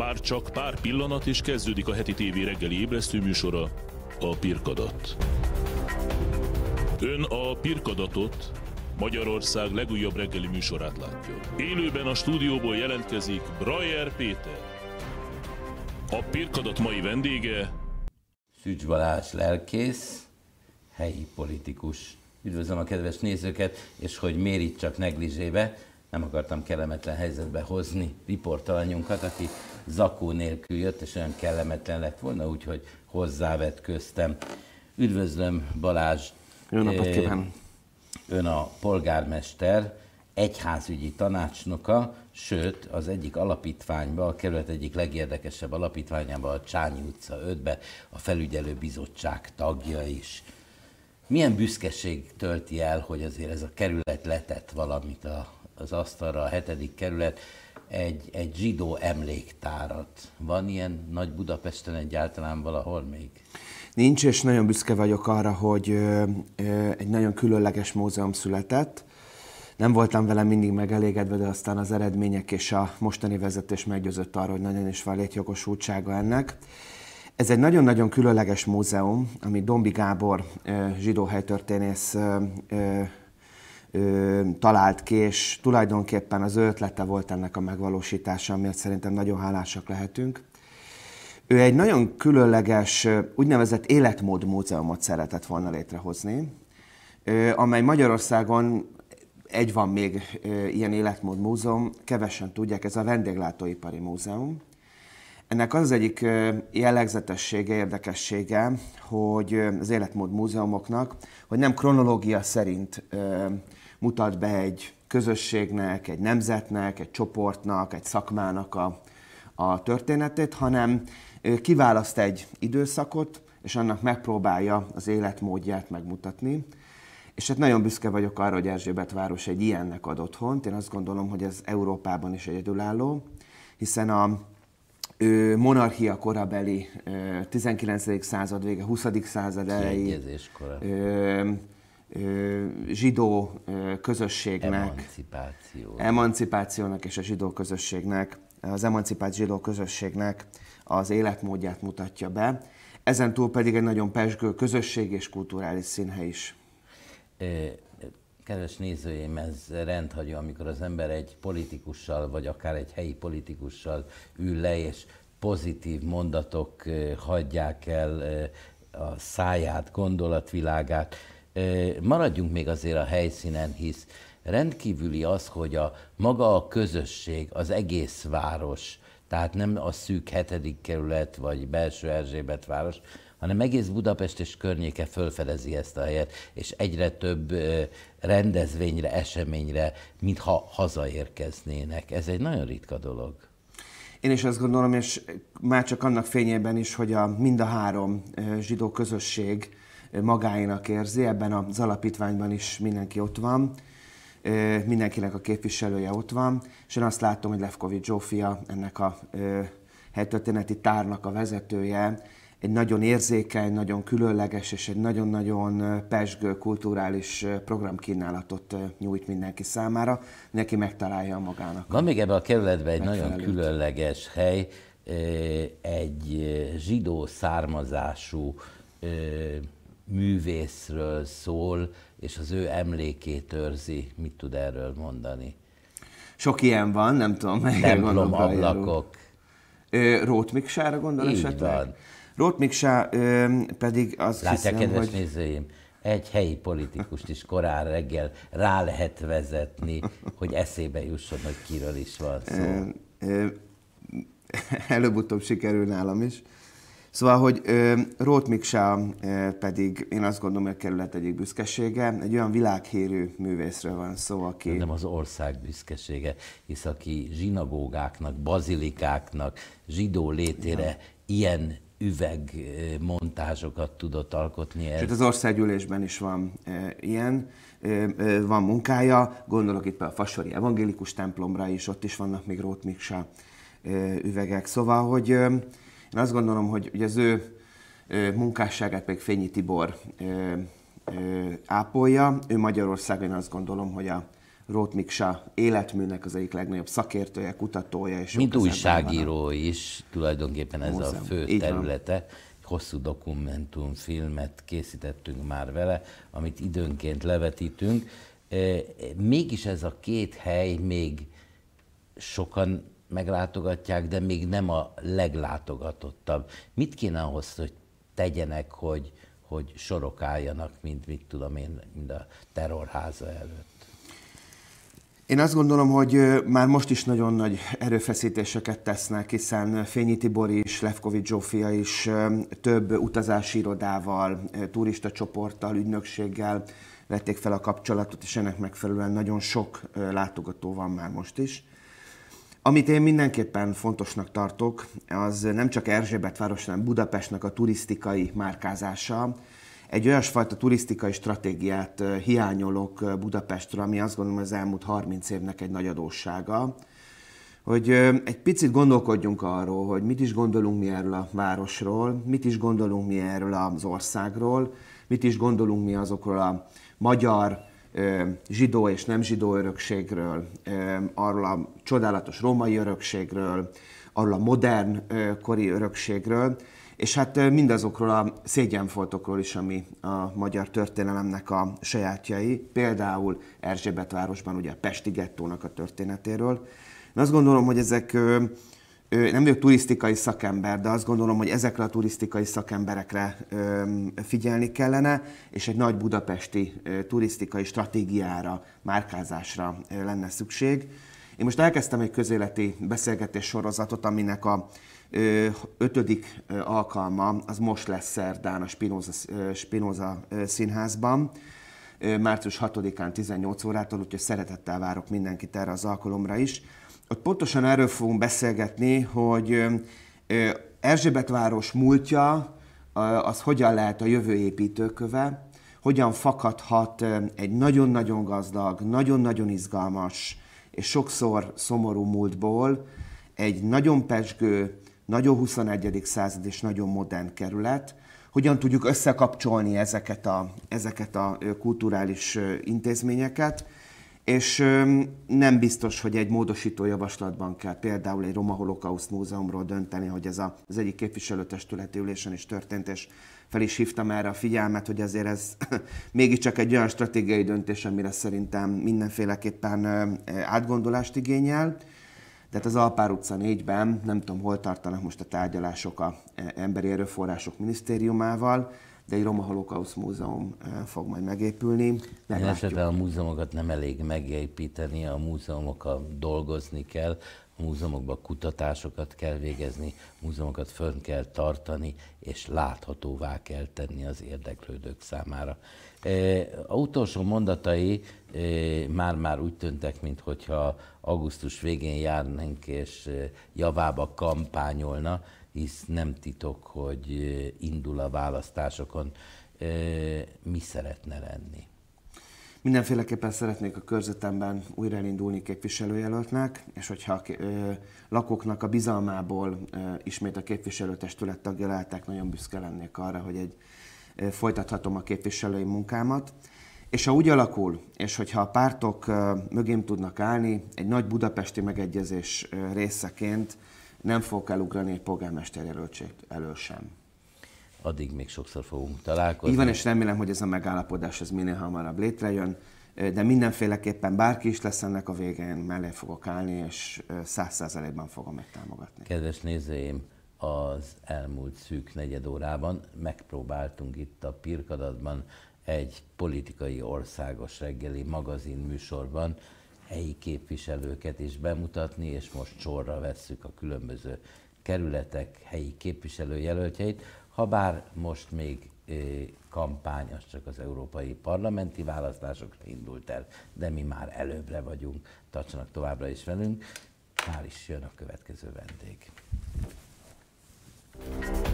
Már csak pár pillanat és kezdődik a heti tévé reggeli ébresztő műsora, a Pirkadat. Ön a Pirkadatot, Magyarország legújabb reggeli műsorát látja. Élőben a stúdióból jelentkezik Brajer Péter. A Pirkadat mai vendége... Szűcs Balázs lelkész, helyi politikus. Üdvözlöm a kedves nézőket, és hogy mérít csak neglizsébe, nem akartam kellemetlen helyzetbe hozni riportalanyunkat, aki zakó nélkül jött, és olyan kellemetlen lett volna, úgyhogy hozzávetköztem. Üdvözlöm Balázs! Jó napot kívánok! Ön a polgármester, egyházügyi tanácsnoka, sőt az egyik alapítványban, a kerület egyik legérdekesebb alapítványában a Csányi utca 5-be a felügyelő bizottság tagja is. Milyen büszkeség tölti el, hogy azért ez a kerület letett valamit a, az asztalra, a hetedik kerület, egy, egy zsidó emléktárat. Van ilyen Nagy Budapesten egyáltalán valahol még? Nincs, és nagyon büszke vagyok arra, hogy egy nagyon különleges múzeum született. Nem voltam vele mindig megelégedve, de aztán az eredmények és a mostani vezetés meggyőzött arra, hogy nagyon is van létjogosultsága ennek. Ez egy nagyon-nagyon különleges múzeum, ami Dombi Gábor zsidó helytörténész ö, talált ki, és tulajdonképpen az ő ötlete volt ennek a megvalósítása, amiért szerintem nagyon hálásak lehetünk. Ő egy nagyon különleges, úgynevezett életmód múzeumot szeretett volna létrehozni, ö, amely Magyarországon egy van még ö, ilyen életmód múzeum, kevesen tudják, ez a vendéglátóipari múzeum. Ennek az, az egyik jellegzetessége, érdekessége, hogy az életmód múzeumoknak, hogy nem kronológia szerint mutat be egy közösségnek, egy nemzetnek, egy csoportnak, egy szakmának a, a történetét, hanem kiválaszt egy időszakot, és annak megpróbálja az életmódját megmutatni. És hát nagyon büszke vagyok arra, hogy Erzsébet város egy ilyennek ad otthont. Én azt gondolom, hogy ez Európában is egyedülálló, hiszen a monarchia korabeli 19. század vége, 20. század elejé zsidó közösségnek, Emancipációnak. emancipációnak és a zsidó közösségnek, az emancipált zsidó közösségnek az életmódját mutatja be. Ezen túl pedig egy nagyon pesgő közösség és kulturális színhe is. Kedves nézőim, ez rendhagyó, amikor az ember egy politikussal, vagy akár egy helyi politikussal ül le, és pozitív mondatok hagyják el a száját, gondolatvilágát maradjunk még azért a helyszínen, hisz rendkívüli az, hogy a maga a közösség, az egész város, tehát nem a szűk hetedik kerület vagy belső Erzsébet város, hanem egész Budapest és környéke fölfedezi ezt a helyet, és egyre több rendezvényre, eseményre, mintha hazaérkeznének. Ez egy nagyon ritka dolog. Én is azt gondolom, és már csak annak fényében is, hogy a, mind a három zsidó közösség magáinak érzi, ebben az alapítványban is mindenki ott van, mindenkinek a képviselője ott van, és én azt látom, hogy Levkovics Zsófia, ennek a helytörténeti tárnak a vezetője, egy nagyon érzékeny, nagyon különleges és egy nagyon-nagyon pesgő kulturális programkínálatot nyújt mindenki számára, neki megtalálja magának. Van még ebben a kerületben egy nagyon különleges hely, egy zsidó származású művészről szól, és az ő emlékét őrzi. Mit tud erről mondani? Sok ilyen van, nem tudom, melyre gondolom. ablakok. Rót Miksára gondol Így esetleg? Van. Rót ö, pedig az Látja, hiszem, kedves hogy... nézőim, egy helyi politikust is korán reggel rá lehet vezetni, hogy eszébe jusson, hogy kiről is van szó. Előbb-utóbb sikerül nálam is. Szóval, hogy Rót Miksa pedig, én azt gondolom, hogy a kerület egyik büszkesége, egy olyan világhírű művészről van szó, aki... Nem az ország büszkesége, hisz aki zsinagógáknak, bazilikáknak, zsidó létére ja. ilyen üveg montázsokat tudott alkotni. Ez. Sőt, az országgyűlésben is van e, ilyen, e, e, van munkája, gondolok itt a Fasori Evangélikus templomra is, ott is vannak még Rót Miksa e, üvegek. Szóval, hogy e, én azt gondolom, hogy ugye az ő munkásságát pedig Fényi Tibor ápolja. Ő Magyarországon én azt gondolom, hogy a Rót Miksa életműnek az egyik legnagyobb szakértője, kutatója. És Mint újságíró a... is, tulajdonképpen ez Múzeum. a fő Így területe. Van. Hosszú dokumentumfilmet készítettünk már vele, amit időnként levetítünk. Mégis ez a két hely még sokan meglátogatják, de még nem a leglátogatottabb. Mit kéne ahhoz, hogy tegyenek, hogy, hogy sorok álljanak, mint mit tudom én, mint a terrorháza előtt? Én azt gondolom, hogy már most is nagyon nagy erőfeszítéseket tesznek, hiszen Fényi Tibor is, Levkovics Zsófia is több utazási irodával, turista csoporttal, ügynökséggel vették fel a kapcsolatot, és ennek megfelelően nagyon sok látogató van már most is. Amit én mindenképpen fontosnak tartok, az nem csak Erzsébetváros, hanem Budapestnek a turisztikai márkázása. Egy olyasfajta turisztikai stratégiát hiányolok Budapestről, ami azt gondolom az elmúlt 30 évnek egy nagy adóssága hogy egy picit gondolkodjunk arról, hogy mit is gondolunk mi erről a városról, mit is gondolunk mi erről az országról, mit is gondolunk mi azokról a magyar zsidó és nem zsidó örökségről, arról a csodálatos római örökségről, arról a modern kori örökségről, és hát mindazokról a szégyenfoltokról is, ami a magyar történelemnek a sajátjai, például Erzsébetvárosban, ugye a Pesti gettónak a történetéről. Én azt gondolom, hogy ezek nem vagyok turisztikai szakember, de azt gondolom, hogy ezekre a turisztikai szakemberekre figyelni kellene, és egy nagy budapesti turisztikai stratégiára, márkázásra lenne szükség. Én most elkezdtem egy közéleti beszélgetés sorozatot, aminek a ötödik alkalma az most lesz szerdán a Spinoza, Spinoza színházban március 6-án 18 órától, úgyhogy szeretettel várok mindenkit erre az alkalomra is. Ott pontosan erről fogunk beszélgetni, hogy Erzsébetváros múltja az hogyan lehet a jövő építőköve, hogyan fakadhat egy nagyon-nagyon gazdag, nagyon-nagyon izgalmas és sokszor szomorú múltból egy nagyon pesgő, nagyon 21. század és nagyon modern kerület, hogyan tudjuk összekapcsolni ezeket a, ezeket a kulturális intézményeket, és nem biztos, hogy egy módosító javaslatban kell például egy Roma Holokauszt Múzeumról dönteni, hogy ez az egyik képviselőtestületi ülésen is történt, és fel is hívtam erre a figyelmet, hogy azért ez mégiscsak egy olyan stratégiai döntés, amire szerintem mindenféleképpen átgondolást igényel. Tehát az Alpár utca 4-ben, nem tudom, hol tartanak most a tárgyalások a e, Emberi Erőforrások Minisztériumával, de egy Roma Holocaust Múzeum eh, fog majd megépülni. Meglátjuk. a múzeumokat nem elég megépíteni, a múzeumokkal dolgozni kell, a múzeumokban kutatásokat kell végezni, múzeumokat fönn kell tartani, és láthatóvá kell tenni az érdeklődők számára. Eh, a utolsó mondatai eh, már-már úgy tűntek, mintha augusztus végén járnánk és javába kampányolna, hisz nem titok, hogy indul a választásokon. Mi szeretne lenni? Mindenféleképpen szeretnék a körzetemben újra elindulni képviselőjelöltnek, és hogyha a lakóknak a bizalmából ismét a képviselőtestület tagja lehetek, nagyon büszke lennék arra, hogy egy folytathatom a képviselői munkámat. És ha úgy alakul, és hogyha a pártok mögém tudnak állni, egy nagy budapesti megegyezés részeként nem fogok elugrani egy polgármester jelöltség elől sem. Addig még sokszor fogunk találkozni. Így van, és remélem, hogy ez a megállapodás ez minél hamarabb létrejön, de mindenféleképpen bárki is lesz ennek a végén, mellé fogok állni, és száz százalékban fogom megtámogatni. Kedves nézőim, az elmúlt szűk negyed órában megpróbáltunk itt a Pirkadatban egy politikai országos reggeli magazin műsorban helyi képviselőket is bemutatni, és most sorra vesszük a különböző kerületek helyi képviselőjelöltjeit, ha bár most még kampány, az csak az európai parlamenti választásokra indult el, de mi már előbbre vagyunk, tartsanak továbbra is velünk, már is jön a következő vendég. Thank you.